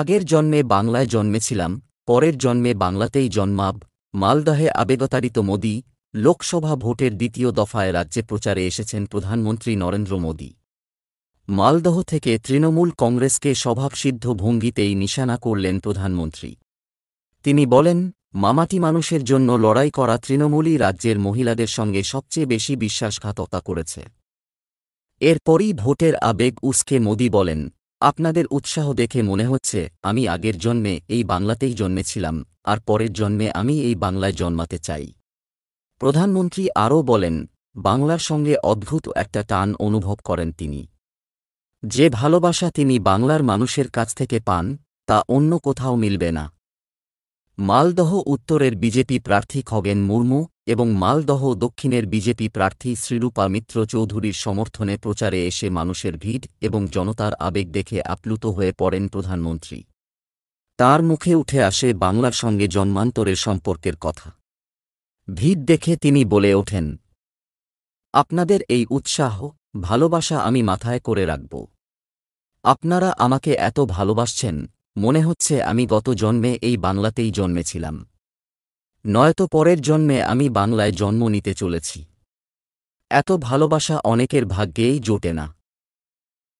আগের জন্মে বাংলায় জন্মেছিলাম পরের জন্মে বাংলাতেই জন্মাব মালদহে আবেগতারিত মোদি লোকসভা ভোটের দ্বিতীয় দফায় রাজ্যে প্রচারে এসেছেন প্রধানমন্ত্রী নরেন্দ্র মোদী মালদহ থেকে তৃণমূল কংগ্রেসকে স্বভাবসিদ্ধ ভঙ্গিতেই নিশানা করলেন প্রধানমন্ত্রী তিনি বলেন মামাটি মানুষের জন্য লড়াই করা তৃণমূলই রাজ্যের মহিলাদের সঙ্গে সবচেয়ে বেশি বিশ্বাসঘাততা করেছে এরপরই ভোটের আবেগ উসকে মোদি বলেন আপনাদের উৎসাহ দেখে মনে হচ্ছে আমি আগের জন্মে এই বাংলাতেই জন্মেছিলাম আর পরের জন্মে আমি এই বাংলায় জন্মাতে চাই প্রধানমন্ত্রী আরও বলেন বাংলার সঙ্গে অদ্ভুত একটা টান অনুভব করেন তিনি যে ভালোবাসা তিনি বাংলার মানুষের কাছ থেকে পান তা অন্য কোথাও মিলবে না মালদহ উত্তরের বিজেপি প্রার্থী খগেন মুর্মু এবং মালদহ দক্ষিণের বিজেপি প্রার্থী শ্রীরূপা মিত্র চৌধুরীর সমর্থনে প্রচারে এসে মানুষের ভিড় এবং জনতার আবেগ দেখে আপ্লুত হয়ে পড়েন প্রধানমন্ত্রী তার মুখে উঠে আসে বাংলার সঙ্গে জন্মান্তরের সম্পর্কের কথা ভিড় দেখে তিনি বলে ওঠেন আপনাদের এই উৎসাহ ভালোবাসা আমি মাথায় করে রাখব আপনারা আমাকে এত ভালোবাসছেন মনে হচ্ছে আমি গত জন্মে এই বাংলাতেই জন্মেছিলাম নয়তো পরের জন্মে আমি বাংলায় জন্ম নিতে চলেছি এত ভালোবাসা অনেকের ভাগ্যেই জোটে না